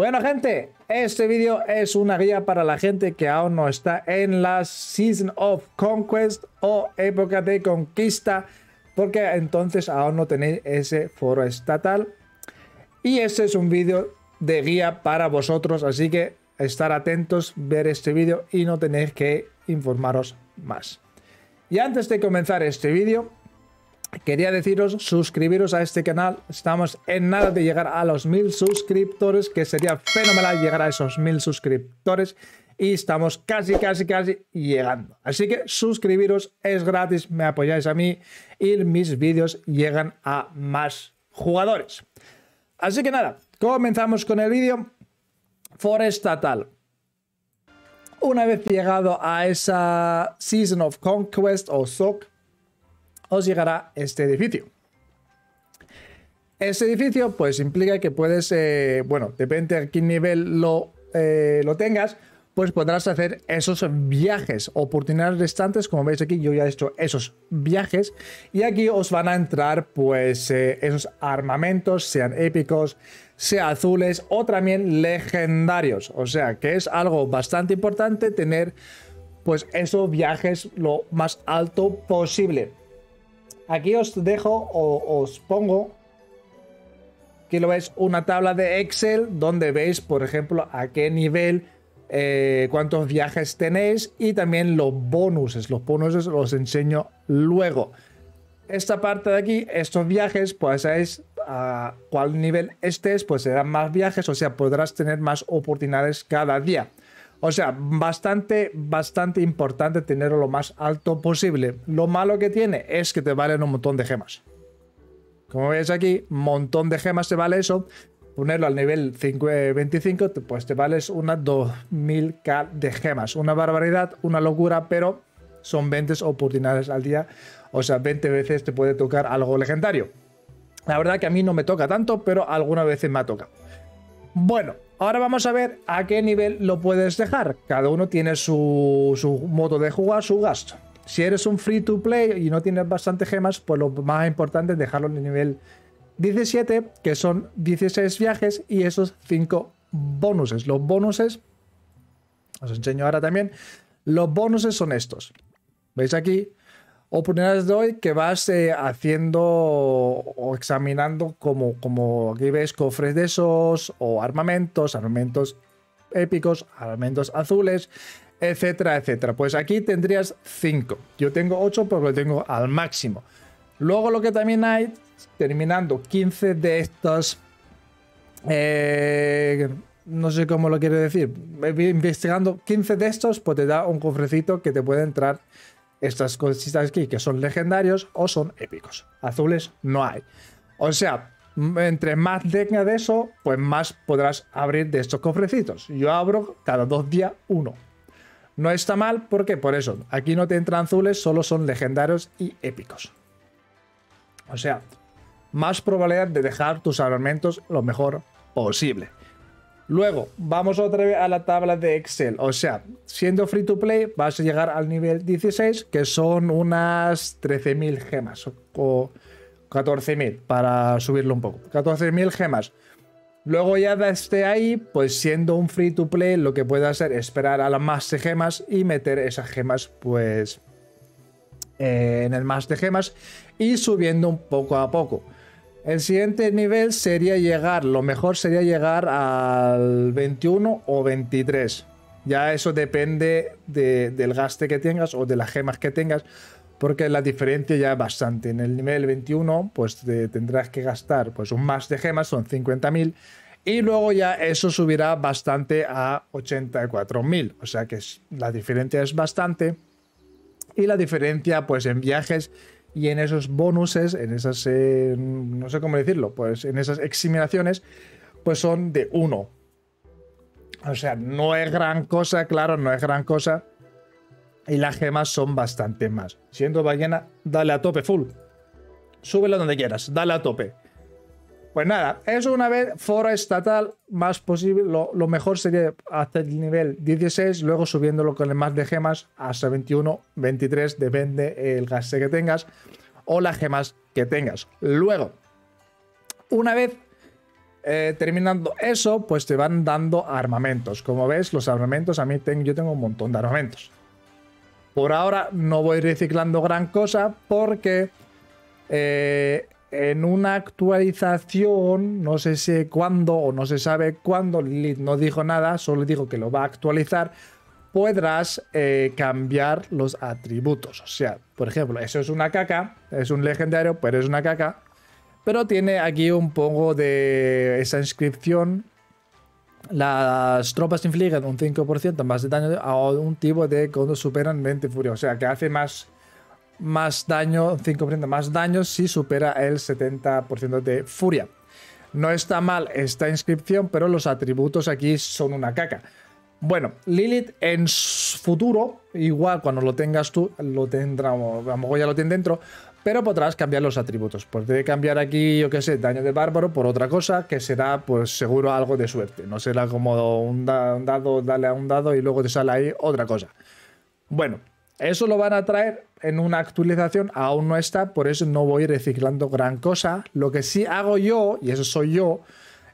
Bueno, gente, este vídeo es una guía para la gente que aún no está en la Season of Conquest o época de conquista, porque entonces aún no tenéis ese foro estatal. Y este es un vídeo de guía para vosotros, así que estar atentos, ver este vídeo y no tenéis que informaros más. Y antes de comenzar este vídeo, Quería deciros, suscribiros a este canal. Estamos en nada de llegar a los mil suscriptores, que sería fenomenal llegar a esos mil suscriptores. Y estamos casi, casi, casi llegando. Así que suscribiros, es gratis, me apoyáis a mí y mis vídeos llegan a más jugadores. Así que nada, comenzamos con el vídeo. Forestatal. Una vez llegado a esa Season of Conquest o SOC, os llegará este edificio. Este edificio pues implica que puedes, eh, bueno, depende a qué nivel lo, eh, lo tengas, pues podrás hacer esos viajes, oportunidades restantes, como veis aquí, yo ya he hecho esos viajes, y aquí os van a entrar pues eh, esos armamentos, sean épicos, sean azules o también legendarios, o sea que es algo bastante importante tener pues esos viajes lo más alto posible. Aquí os dejo o os pongo, que lo veis, una tabla de Excel donde veis, por ejemplo, a qué nivel, eh, cuántos viajes tenéis y también los bonuses. Los bonuses los enseño luego. Esta parte de aquí, estos viajes, pues sabéis a cuál nivel estés, pues serán más viajes, o sea, podrás tener más oportunidades cada día. O sea, bastante, bastante importante tenerlo lo más alto posible. Lo malo que tiene es que te valen un montón de gemas. Como veis aquí, un montón de gemas te vale eso. Ponerlo al nivel 5, eh, pues te vales unas 2000k de gemas. Una barbaridad, una locura, pero son 20 oportunidades al día. O sea, 20 veces te puede tocar algo legendario. La verdad que a mí no me toca tanto, pero algunas veces me ha tocado. Bueno, Ahora vamos a ver a qué nivel lo puedes dejar. Cada uno tiene su, modo de jugar, su gasto. Si eres un free to play y no tienes bastantes gemas, pues lo más importante es dejarlo en el nivel 17, que son 16 viajes y esos 5 bonuses. Los bonuses, os enseño ahora también, los bonuses son estos. ¿Veis aquí? oportunidades de hoy que vas eh, haciendo o examinando como, como aquí ves cofres de esos o armamentos, armamentos épicos, armamentos azules, etcétera, etcétera. Pues aquí tendrías 5. Yo tengo 8 porque lo tengo al máximo. Luego lo que también hay, terminando 15 de estos... Eh, no sé cómo lo quiere decir. Eh, investigando 15 de estos, pues te da un cofrecito que te puede entrar estas cositas aquí que son legendarios o son épicos. Azules no hay. O sea, entre más tenga de eso, pues más podrás abrir de estos cofrecitos. Yo abro cada dos días uno. No está mal porque por eso, aquí no te entran azules, solo son legendarios y épicos. O sea, más probabilidad de dejar tus armamentos lo mejor posible. Luego, vamos otra vez a la tabla de Excel. O sea, siendo free to play, vas a llegar al nivel 16, que son unas 13.000 gemas o 14.000 para subirlo un poco. 14.000 gemas. Luego ya esté ahí, pues siendo un free to play, lo que puedes hacer es esperar a las más de gemas y meter esas gemas, pues, eh, en el más de gemas y subiendo un poco a poco. El siguiente nivel sería llegar, lo mejor sería llegar al 21 o 23. Ya eso depende del gaste que tengas o de las gemas que tengas, porque la diferencia ya es bastante. En el nivel 21, pues tendrás que gastar pues un más de gemas, son 50.000, y luego ya eso subirá bastante a 84.000. O sea que la diferencia es bastante. Y la diferencia, pues en viajes y en esos bonuses, en esas, eh, no sé cómo decirlo, pues en esas eximinaciones, pues son de 1. O sea, no es gran cosa, claro, no es gran cosa. Y las gemas son bastante más. Siendo ballena, dale a tope full. Súbela donde quieras, dale a tope. Pues nada, eso una vez fora estatal, más posible, lo, mejor sería hacer el nivel 16, luego subiéndolo con el más de gemas hasta 21, 23, depende el gaste que tengas o las gemas que tengas. Luego, una vez eh, terminando eso, pues te van dando armamentos. Como ves, los armamentos, a mí tengo, yo tengo un montón de armamentos. Por ahora no voy reciclando gran cosa porque... Eh, en una actualización, no sé si cuándo o no se sabe cuándo, Lilith no dijo nada, solo dijo que lo va a actualizar, podrás eh, cambiar los atributos. O sea, por ejemplo, eso es una caca, es un legendario, pero es una caca. Pero tiene aquí un poco de esa inscripción. Las tropas infligen un 5% más de daño a un tipo de cuando superan mente furia O sea, que hace más más daño, 5% más daño si supera el 70% de furia. No está mal esta inscripción, pero los atributos aquí son una caca. Bueno, Lilith en futuro, igual cuando lo tengas tú, lo tendrá, a lo ya lo tiene dentro, pero podrás cambiar los atributos. Podré pues cambiar aquí, yo qué sé, daño de bárbaro por otra cosa que será, pues seguro, algo de suerte. No será como un, un dado, dale a un dado y luego te sale ahí otra cosa. Bueno, eso lo van a traer en una actualización, aún no está, por eso no voy reciclando gran cosa. Lo que sí hago yo, y eso soy yo,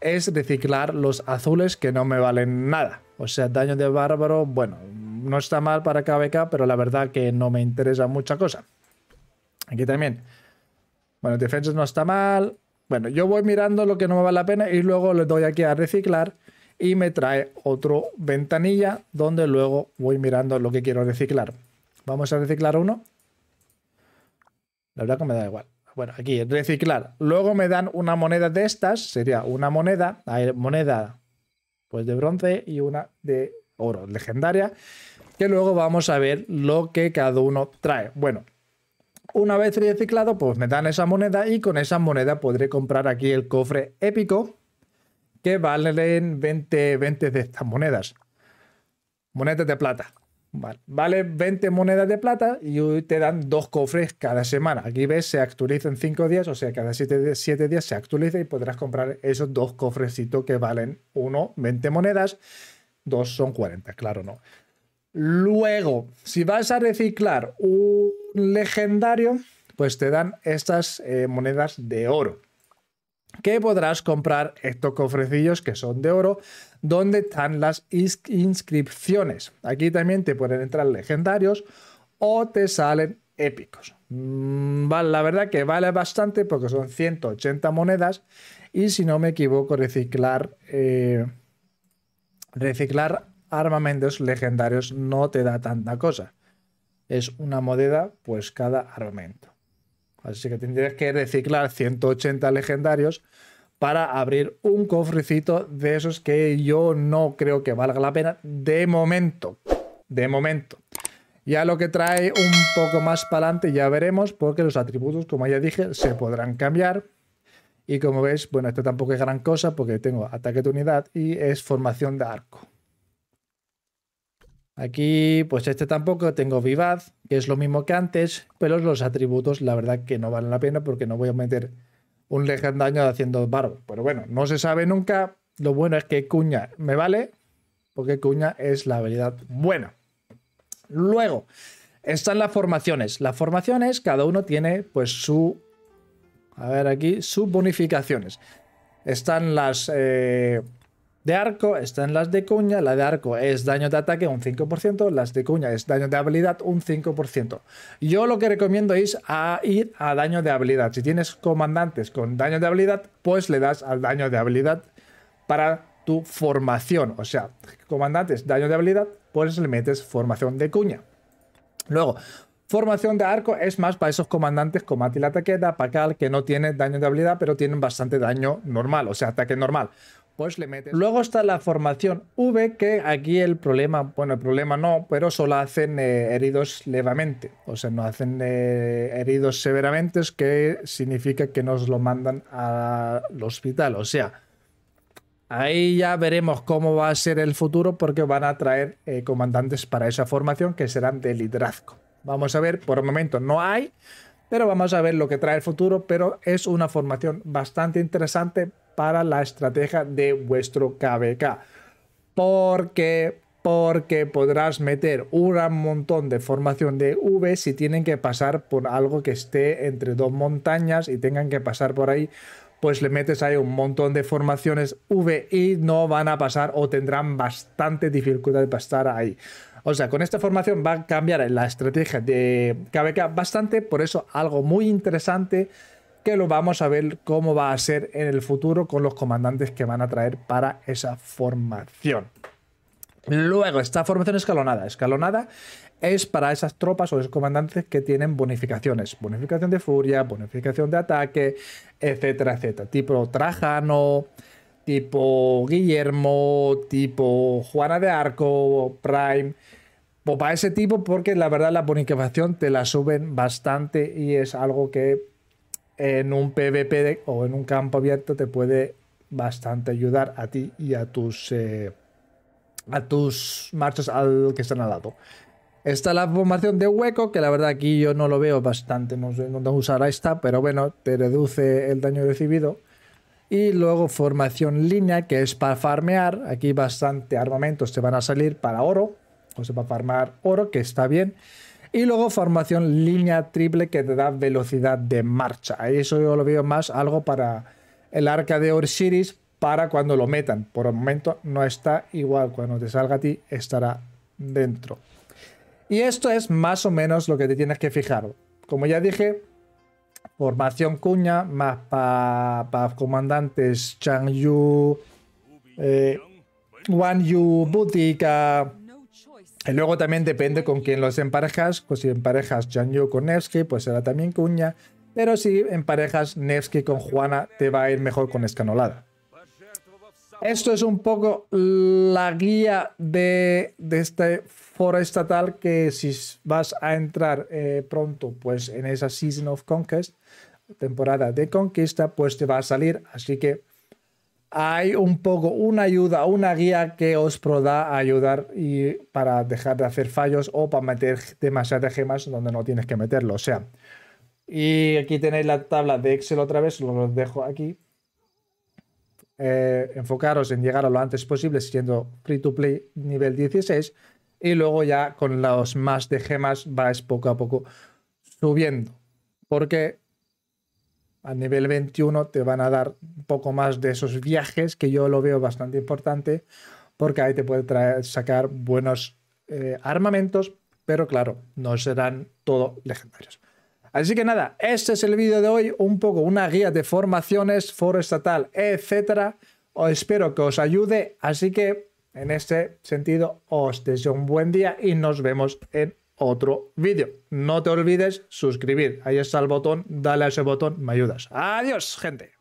es reciclar los azules que no me valen nada. O sea, daño de bárbaro, bueno, no está mal para KBK, pero la verdad que no me interesa mucha cosa. Aquí también. Bueno, defensas no está mal. Bueno, yo voy mirando lo que no me vale la pena y luego le doy aquí a reciclar y me trae otro ventanilla donde luego voy mirando lo que quiero reciclar. Vamos a reciclar uno. La verdad que me da igual. Bueno, aquí, reciclar. Luego me dan una moneda de estas. Sería una moneda. Hay moneda pues de bronce y una de oro legendaria. Que luego vamos a ver lo que cada uno trae. Bueno, una vez reciclado, pues me dan esa moneda y con esa moneda podré comprar aquí el cofre épico que valen 20, 20 de estas monedas. Monedas de plata. Vale. 20 monedas de plata y te dan dos cofres cada semana. Aquí ves, se actualiza en 5 días, o sea, cada 7 siete, días se actualiza y podrás comprar esos dos cofrecitos que valen uno 20 monedas, dos son 40, claro, no. Luego, si vas a reciclar un legendario, pues te dan estas eh, monedas de oro que podrás comprar estos cofrecillos que son de oro, donde están las inscripciones. Aquí también te pueden entrar legendarios o te salen épicos. Mm, la verdad que vale bastante porque son 180 monedas y si no me equivoco eh, reciclar armamentos legendarios no te da tanta cosa. Es una moneda pues cada armamento. Así que tendrías que reciclar 180 legendarios para abrir un cofrecito de esos que yo no creo que valga la pena de momento. De momento. Ya lo que trae un poco más para adelante ya veremos porque los atributos, como ya dije, se podrán cambiar. Y como veis, bueno, esto tampoco es gran cosa porque tengo ataque de unidad y es formación de arco. Aquí, pues este tampoco, tengo vivaz, que es lo mismo que antes, pero los atributos la verdad que no valen la pena porque no voy a meter un legendario haciendo barro. Pero bueno, no se sabe nunca. Lo bueno es que cuña me vale, porque cuña es la habilidad buena. Luego, están las formaciones. Las formaciones, cada uno tiene pues su... A ver aquí, sus bonificaciones. Están las... Eh, de arco están las de cuña. La de arco es daño de ataque un 5%, las de cuña es daño de habilidad un 5%. Yo lo que recomiendo es ir a daño de habilidad. Si tienes comandantes con daño de habilidad, pues le das al daño de habilidad para tu formación. O sea, comandantes, daño de habilidad, pues le metes formación de cuña. Luego, Formación de arco es más para esos comandantes como Atila Taqueda, Pacal, que no tienen daño de habilidad, pero tienen bastante daño normal, o sea, ataque normal le Luego está la formación V, que aquí el problema, bueno, el problema no, pero solo hacen eh, heridos levemente. O sea, no hacen eh, heridos severamente, es que significa que nos lo mandan al hospital. O sea, ahí ya veremos cómo va a ser el futuro, porque van a traer eh, comandantes para esa formación que serán de liderazgo. Vamos a ver, por el momento no hay, pero vamos a ver lo que trae el futuro. Pero es una formación bastante interesante para la estrategia de vuestro KBK. Porque porque podrás meter un montón de formación de V si tienen que pasar por algo que esté entre dos montañas y tengan que pasar por ahí, pues le metes ahí un montón de formaciones V y no van a pasar o tendrán bastante dificultad de pasar ahí. O sea, con esta formación va a cambiar la estrategia de KBK bastante, por eso algo muy interesante que lo vamos a ver cómo va a ser en el futuro con los comandantes que van a traer para esa formación. Luego, esta formación escalonada. Escalonada es para esas tropas o esos comandantes que tienen bonificaciones. Bonificación de furia, bonificación de ataque, etcétera, etcétera. Tipo Trajano, tipo Guillermo, tipo Juana de Arco, Prime. O pues para ese tipo, porque la verdad la bonificación te la suben bastante y es algo que en un PvP o en un campo abierto te puede bastante ayudar a ti y a tus marchas eh, a tus marchas al que están al lado. Está la formación de hueco, que la verdad aquí yo no lo veo bastante, no sé dónde usará esta, pero bueno, te reduce el daño recibido. Y luego formación línea, que es para farmear. Aquí bastante armamentos te van a salir para oro, o sea, para farmar oro, que está bien. Y luego formación línea triple que te da velocidad de marcha. Eso yo lo veo más algo para el arca de Orsiris para cuando lo metan. Por el momento no está igual. Cuando te salga a ti estará dentro. Y esto es más o menos lo que te tienes que fijar. Como ya dije, formación cuña, más para comandantes Chang Yu, eh, Wan Yu, Butika, y luego también depende con quién los emparejas, pues si emparejas Janjo con Nevsky, pues será también cuña, pero si emparejas Nevsky con Juana, te va a ir mejor con Escanolada. Esto es un poco la guía de, este foro estatal que si vas a entrar eh, pronto pues en esa Season of Conquest, temporada de conquista, pues te va a salir. Así que hay un poco una ayuda, una guía que os a ayudar y para dejar de hacer fallos o para meter demasiadas gemas donde no tienes que meterlo. O sea, y aquí tenéis la tabla de Excel otra vez, lo dejo aquí. Eh, enfocaros en llegar a lo antes posible siendo free to play nivel 16 y luego ya con los más de gemas vais poco a poco subiendo. Porque a nivel 21 te van a dar un poco más de esos viajes, que yo lo veo bastante importante, porque ahí te puede traer, sacar buenos eh, armamentos, pero claro, no serán todo legendarios. Así que nada, este es el vídeo de hoy, un poco una guía de formaciones, foro estatal, etc. espero que os ayude, así que en este sentido os deseo un buen día y nos vemos en otro vídeo. No te olvides suscribir. Ahí está el botón, dale a ese botón, me ayudas. Adiós, gente.